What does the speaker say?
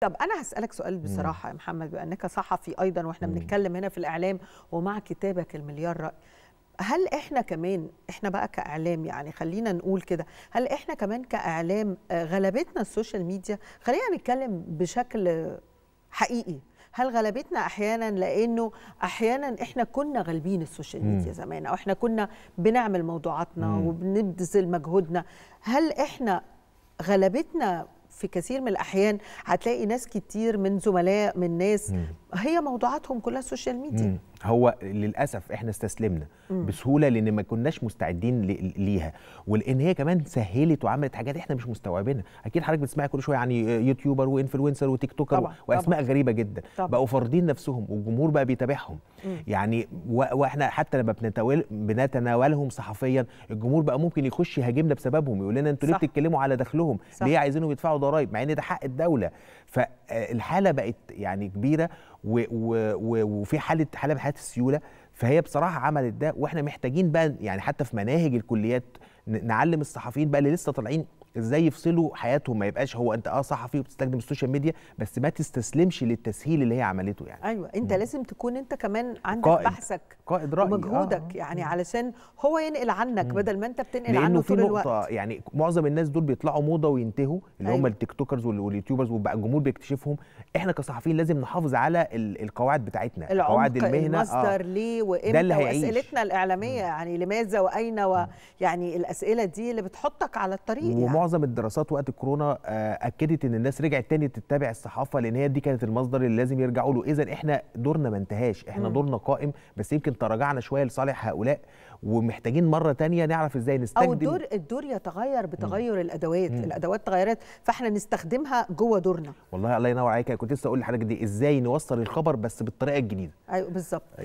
طب انا هسالك سؤال بصراحه يا محمد بانك صحفي ايضا واحنا بنتكلم هنا في الاعلام ومع كتابك المليار راي هل احنا كمان احنا بقى كاعلام يعني خلينا نقول كده هل احنا كمان كاعلام آه، غلبتنا السوشيال ميديا خلينا نتكلم بشكل حقيقي هل غلبتنا احيانا لانه احيانا احنا كنا غالبين السوشيال ميديا زمان او احنا كنا بنعمل موضوعاتنا وبنبذل مجهودنا هل احنا غلبتنا في كثير من الاحيان هتلاقي ناس كتير من زملاء من ناس م. هي موضوعاتهم كلها السوشيال ميديا مم. هو للاسف احنا استسلمنا مم. بسهوله لان ما كناش مستعدين ليها ولان هي كمان سهلت وعملت حاجات احنا مش مستوعبينها اكيد حضرتك بتسمعي كل شويه عن يعني يوتيوبر وانفلونسر وتيك توكر طبعًا. واسماء طبعًا. غريبه جدا طبعًا. بقوا فارضين نفسهم والجمهور بقى بيتابعهم يعني واحنا حتى لما بنتناول بنتناولهم صحفيا الجمهور بقى ممكن يخش يهاجمنا بسببهم يقول لنا انتوا ليه بتتكلموا على دخلهم صح. ليه عايزينهم يدفعوا ضرائب مع ان ده حق الدوله فالحاله بقت يعني كبيره وفي حاله حاله من حالات السيوله فهي بصراحه عملت ده واحنا محتاجين بقى يعني حتى في مناهج الكليات نعلم الصحفيين بقى اللي لسه طالعين ازاي يفصلوا حياتهم ما يبقاش هو انت اه صحفي وبتستخدم السوشيال ميديا بس ما تستسلمش للتسهيل اللي هي عملته يعني ايوه انت م. لازم تكون انت كمان عندك قائد. بحثك قائد رأي آه، ومجهودك آه. يعني علشان هو ينقل عنك م. بدل ما انت بتنقل عنه طول الوقت يعني معظم الناس دول بيطلعوا موضه وينتهوا اللي أيوة. هم التيك توكرز واليوتيوبرز وبقى الجمهور بيكتشفهم احنا كصحفيين لازم نحافظ على القواعد بتاعتنا قواعد المهنه المصدر آه. ليه وامتى واسئلتنا الاعلاميه م. يعني لماذا واين ويعني الاسئله دي اللي بتحطك على الطريق يعني. معظم الدراسات وقت الكورونا آه، اكدت ان الناس رجعت تاني تتابع الصحافه لان هي دي كانت المصدر اللي لازم يرجعوا له اذا احنا دورنا ما انتهاش احنا م. دورنا قائم بس يمكن تراجعنا شويه لصالح هؤلاء ومحتاجين مره تانية نعرف ازاي نستخدم او الدور الدور يتغير بتغير م. الادوات م. الادوات تغيرت فاحنا نستخدمها جوه دورنا والله الله ينور عليك كنت لسه اقول لحضرتك دي ازاي نوصل الخبر بس بالطريقه الجديده ايوه بالظبط